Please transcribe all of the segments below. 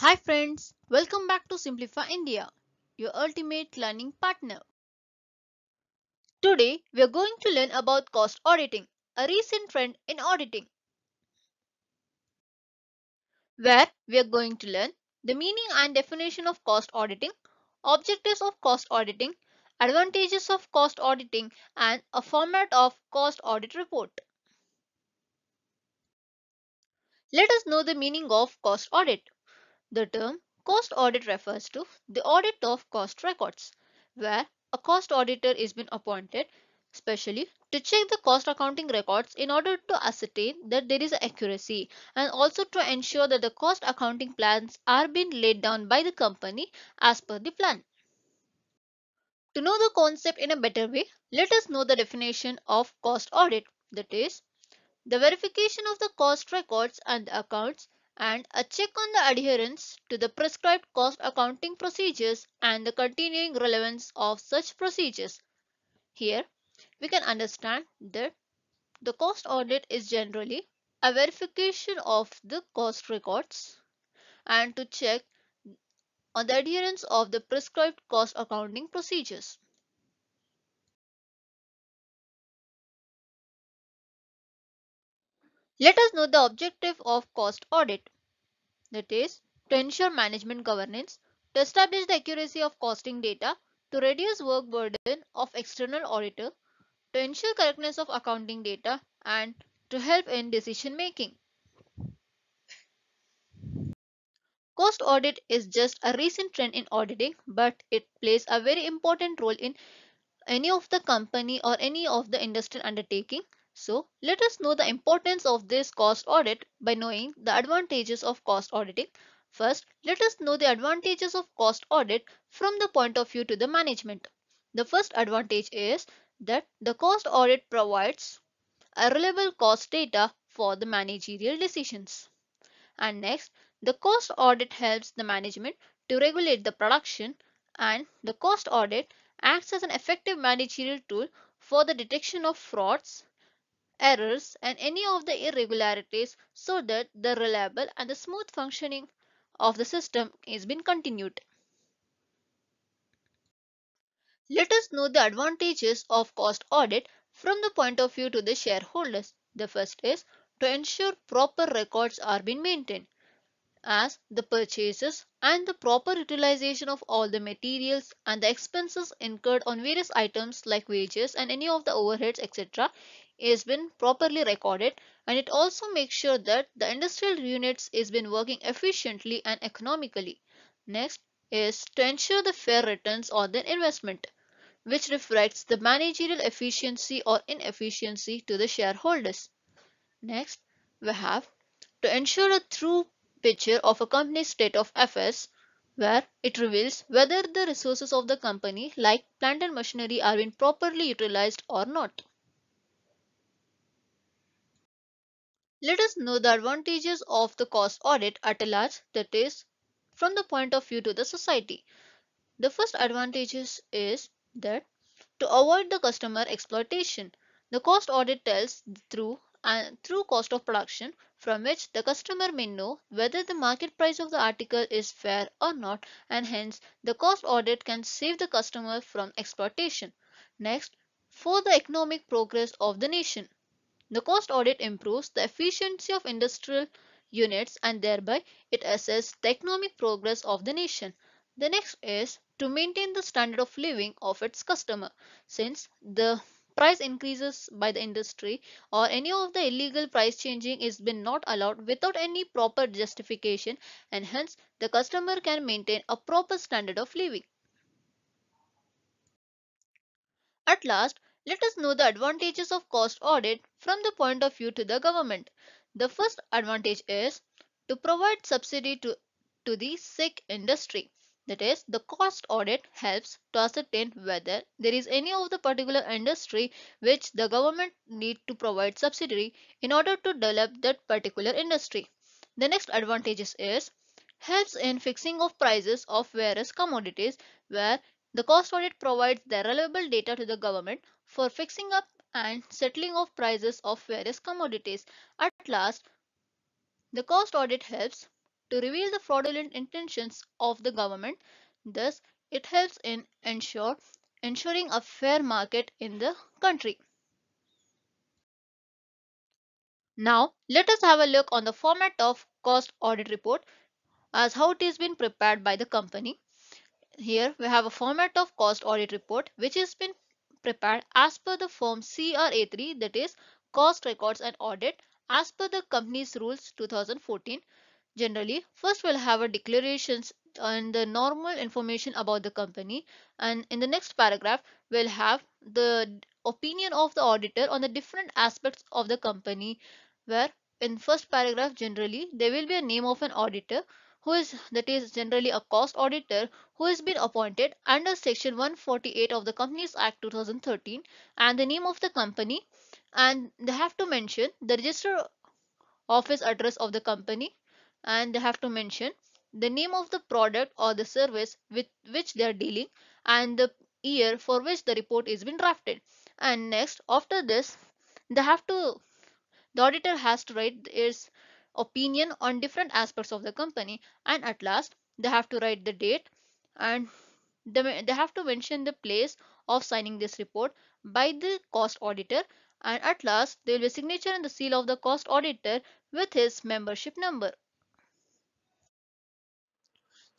Hi friends, welcome back to Simplify India, your ultimate learning partner. Today, we are going to learn about cost auditing, a recent trend in auditing, where we are going to learn the meaning and definition of cost auditing, objectives of cost auditing, advantages of cost auditing, and a format of cost audit report. Let us know the meaning of cost audit. The term cost audit refers to the audit of cost records, where a cost auditor is been appointed specially to check the cost accounting records in order to ascertain that there is accuracy and also to ensure that the cost accounting plans are being laid down by the company as per the plan. To know the concept in a better way, let us know the definition of cost audit that is the verification of the cost records and accounts and a check on the adherence to the prescribed cost accounting procedures and the continuing relevance of such procedures. Here, we can understand that the cost audit is generally a verification of the cost records and to check on the adherence of the prescribed cost accounting procedures. Let us know the objective of cost audit. That is to ensure management governance, to establish the accuracy of costing data, to reduce work burden of external auditor, to ensure correctness of accounting data and to help in decision making. Cost audit is just a recent trend in auditing but it plays a very important role in any of the company or any of the industrial undertaking so let us know the importance of this cost audit by knowing the advantages of cost auditing. First, let us know the advantages of cost audit from the point of view to the management. The first advantage is that the cost audit provides a reliable cost data for the managerial decisions. And next, the cost audit helps the management to regulate the production and the cost audit acts as an effective managerial tool for the detection of frauds errors and any of the irregularities so that the reliable and the smooth functioning of the system is been continued. Let us know the advantages of cost audit from the point of view to the shareholders. The first is to ensure proper records are being maintained as the purchases and the proper utilization of all the materials and the expenses incurred on various items like wages and any of the overheads etc has been properly recorded and it also makes sure that the industrial units is been working efficiently and economically. Next is to ensure the fair returns on the investment which reflects the managerial efficiency or inefficiency to the shareholders. Next, we have to ensure a true picture of a company's state of affairs where it reveals whether the resources of the company like plant and machinery are being properly utilized or not. Let us know the advantages of the cost audit at a large, that is, from the point of view to the society. The first advantages is that to avoid the customer exploitation, the cost audit tells through and through cost of production from which the customer may know whether the market price of the article is fair or not and hence the cost audit can save the customer from exploitation. Next, for the economic progress of the nation. The cost audit improves the efficiency of industrial units and thereby it assesses the economic progress of the nation. The next is to maintain the standard of living of its customer. Since the price increases by the industry or any of the illegal price changing is been not allowed without any proper justification and hence the customer can maintain a proper standard of living. At last, let us know the advantages of cost audit from the point of view to the government. The first advantage is to provide subsidy to, to the sick industry. That is, the cost audit helps to ascertain whether there is any of the particular industry which the government need to provide subsidy in order to develop that particular industry. The next advantages is helps in fixing of prices of various commodities where the cost audit provides the reliable data to the government for fixing up and settling of prices of various commodities. At last, the cost audit helps to reveal the fraudulent intentions of the government. Thus, it helps in ensure ensuring a fair market in the country. Now, let us have a look on the format of cost audit report as how it is been prepared by the company. Here we have a format of cost audit report which has been prepared as per the form CRA3 that is cost records and audit as per the company's rules 2014. Generally, first we'll have a declarations and the normal information about the company and in the next paragraph we'll have the opinion of the auditor on the different aspects of the company where in first paragraph generally there will be a name of an auditor who is that is generally a cost auditor who has been appointed under section 148 of the companies act 2013 and the name of the company and they have to mention the register office address of the company and they have to mention the name of the product or the service with which they are dealing and the year for which the report is been drafted and next after this they have to the auditor has to write is opinion on different aspects of the company and at last they have to write the date and they, they have to mention the place of signing this report by the cost auditor and at last there will be signature and the seal of the cost auditor with his membership number.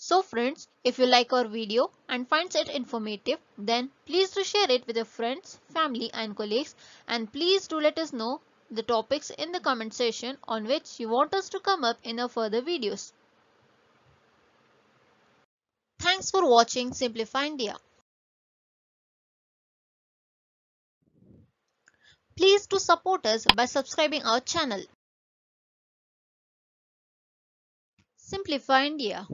So friends, if you like our video and finds it informative, then please do share it with your friends, family and colleagues and please do let us know the topics in the comment section on which you want us to come up in our further videos. Thanks for watching Simplify India. Please do support us by subscribing our channel. Simplify India.